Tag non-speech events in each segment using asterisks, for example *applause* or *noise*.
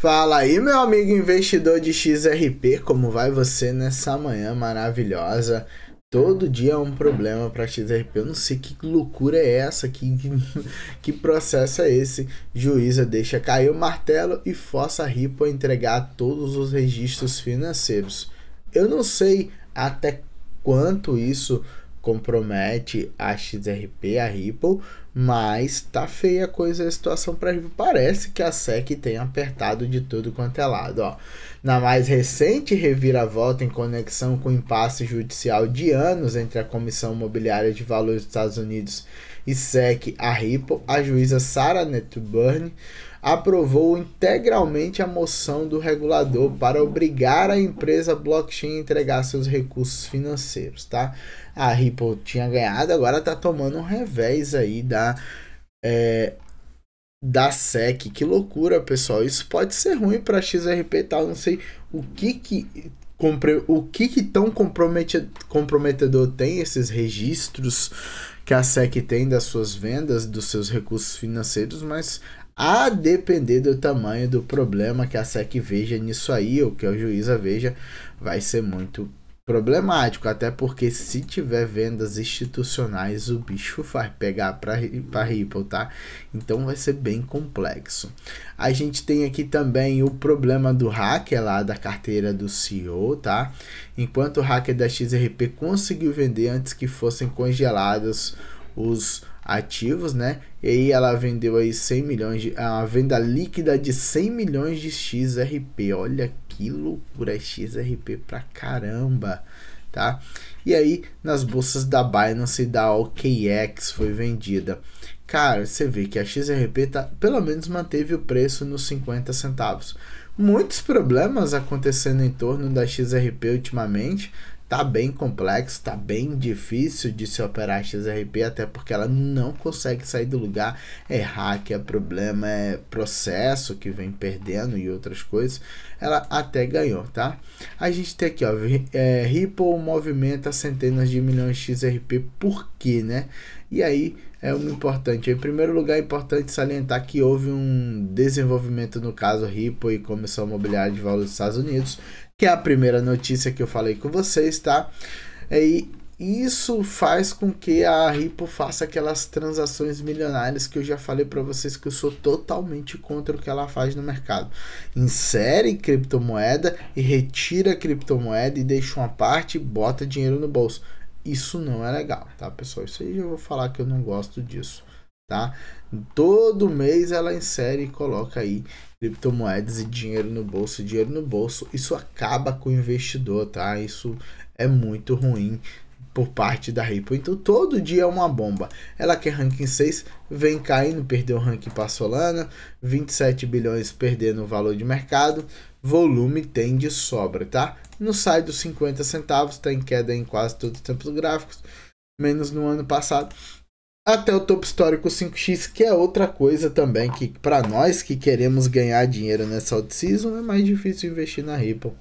Fala aí, meu amigo investidor de XRP, como vai você nessa manhã maravilhosa? Todo dia é um problema para XRP. Eu não sei que loucura é essa, que, *laughs* que processo é esse. Juíza deixa cair o martelo e força a Ripple a entregar todos os registros financeiros. Eu não sei até quanto isso compromete a XRP, a Ripple, mas tá feia a coisa a situação para Ripple. Parece que a SEC tem apertado de tudo quanto é lado. Ó. Na mais recente reviravolta em conexão com o impasse judicial de anos entre a Comissão Imobiliária de Valores dos Estados Unidos e SEC, a Ripple, a juíza Sarah Netburn aprovou integralmente a moção do regulador para obrigar a empresa blockchain a entregar seus recursos financeiros, tá? A Ripple tinha ganhado, agora tá tomando um revés aí da é, da SEC. Que loucura, pessoal! Isso pode ser ruim para XRP, tal. Tá? Não sei o que que compre, o que que tão comprometedor tem esses registros que a SEC tem das suas vendas, dos seus recursos financeiros, mas a depender do tamanho do problema que a SEC veja nisso aí, ou que a juíza veja, vai ser muito problemático, até porque se tiver vendas institucionais, o bicho vai pegar para a Ripple, tá? Então vai ser bem complexo. A gente tem aqui também o problema do hacker lá da carteira do CEO, tá? Enquanto o hacker da XRP conseguiu vender antes que fossem congelados os ativos, né? E aí ela vendeu aí 100 milhões de é a venda líquida de 100 milhões de XRP. Olha que loucura é XRP pra caramba, tá? E aí nas bolsas da Binance e da OKX foi vendida. Cara, você vê que a XRP tá, pelo menos manteve o preço nos 50 centavos muitos problemas acontecendo em torno da XRP ultimamente, tá bem complexo, tá bem difícil de se operar XRP, até porque ela não consegue sair do lugar. É hack, é problema, é processo que vem perdendo e outras coisas. Ela até ganhou, tá? A gente tem aqui, ó, é, Ripple movimenta centenas de milhões de XRP, por quê, né? E aí é um importante. Em primeiro lugar, é importante salientar que houve um desenvolvimento no caso Ripple e Comissão Imobiliária de Valores dos Estados Unidos, que é a primeira notícia que eu falei com vocês, tá? É, e isso faz com que a Ripple faça aquelas transações milionárias que eu já falei para vocês que eu sou totalmente contra o que ela faz no mercado. Insere criptomoeda e retira a criptomoeda e deixa uma parte e bota dinheiro no bolso. Isso não é legal, tá, pessoal? Isso aí eu vou falar que eu não gosto disso, tá? Todo mês ela insere e coloca aí criptomoedas e dinheiro no bolso, dinheiro no bolso. Isso acaba com o investidor, tá? Isso é muito ruim por parte da Ripple. Então todo dia é uma bomba. Ela quer ranking 6, vem caindo, perdeu o ranking para Solana, 27 bilhões perdendo o valor de mercado, volume tem de sobra, tá? Não sai dos 50 centavos, está em queda em quase todos os tempos gráficos, menos no ano passado. Até o topo histórico 5x, que é outra coisa também que para nós que queremos ganhar dinheiro nessa odd season é mais difícil investir na Ripple.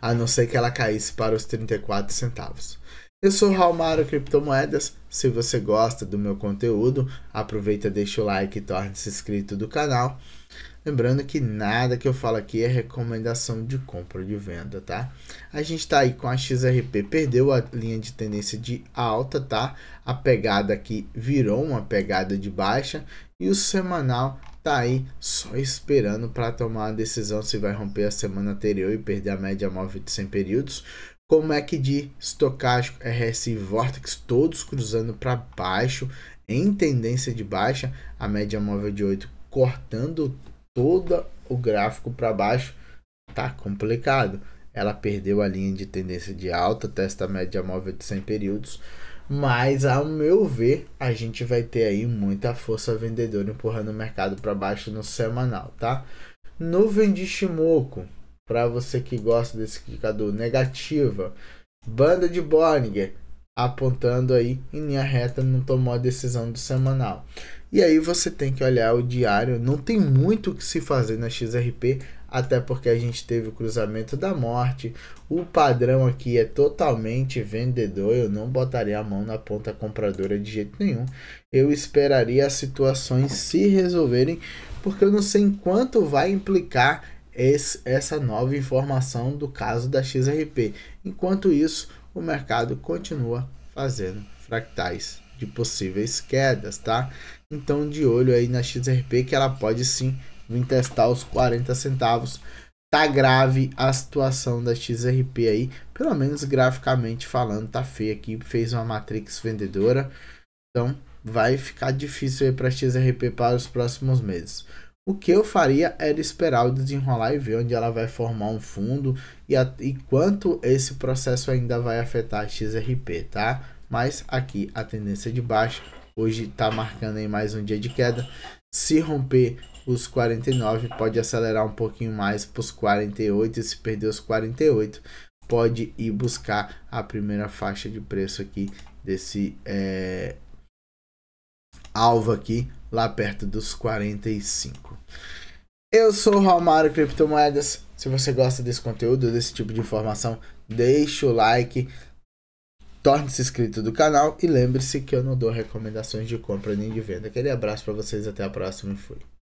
A não ser que ela caísse para os 34 centavos. Eu sou Raulmaro Criptomoedas. Se você gosta do meu conteúdo, aproveita, deixa o like e torne-se inscrito do canal. Lembrando que nada que eu falo aqui é recomendação de compra ou de venda, tá? A gente está aí com a XRP, perdeu a linha de tendência de alta, tá? A pegada aqui virou uma pegada de baixa e o semanal tá aí só esperando para tomar a decisão se vai romper a semana anterior e perder a média móvel de 100 períodos como é que de estocástico, RSI e Vortex, todos cruzando para baixo, em tendência de baixa, a média móvel de 8 cortando todo o gráfico para baixo, tá complicado. Ela perdeu a linha de tendência de alta, testa média móvel de 100 períodos, mas ao meu ver, a gente vai ter aí muita força vendedora empurrando o mercado para baixo no semanal, tá? Nuvem de Shimoku, para você que gosta desse indicador negativa, banda de Bollinger apontando aí em linha reta, não tomou a decisão do semanal. E aí você tem que olhar o diário, não tem muito o que se fazer na XRP, até porque a gente teve o cruzamento da morte. O padrão aqui é totalmente vendedor, eu não botaria a mão na ponta compradora de jeito nenhum. Eu esperaria as situações se resolverem, porque eu não sei em quanto vai implicar esse, essa nova informação do caso da XRP. Enquanto isso, o mercado continua fazendo fractais de possíveis quedas, tá? Então de olho aí na XRP que ela pode sim vir testar os 40 centavos. Tá grave a situação da XRP aí, pelo menos graficamente falando, tá feia aqui, fez uma matrix vendedora. Então vai ficar difícil aí para XRP para os próximos meses. O que eu faria era esperar o desenrolar e ver onde ela vai formar um fundo e, a, e quanto esse processo ainda vai afetar a XRP, tá? Mas aqui a tendência de baixa, hoje está marcando aí mais um dia de queda. Se romper os 49, pode acelerar um pouquinho mais para os 48 e se perder os 48, pode ir buscar a primeira faixa de preço aqui desse é, alvo aqui lá perto dos 45. Eu sou o Romário Criptomoedas. Se você gosta desse conteúdo, desse tipo de informação, deixa o like, torne-se inscrito do canal e lembre-se que eu não dou recomendações de compra nem de venda. Aquele abraço para vocês, até a próxima e fui.